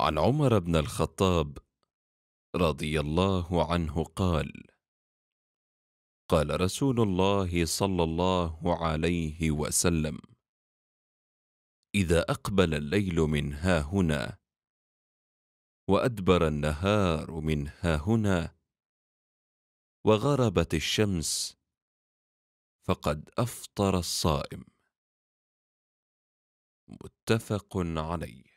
عن عمر بن الخطاب رضي الله عنه قال قال رسول الله صلى الله عليه وسلم اذا اقبل الليل من ها هنا وادبر النهار من ها هنا وغربت الشمس فقد افطر الصائم متفق عليه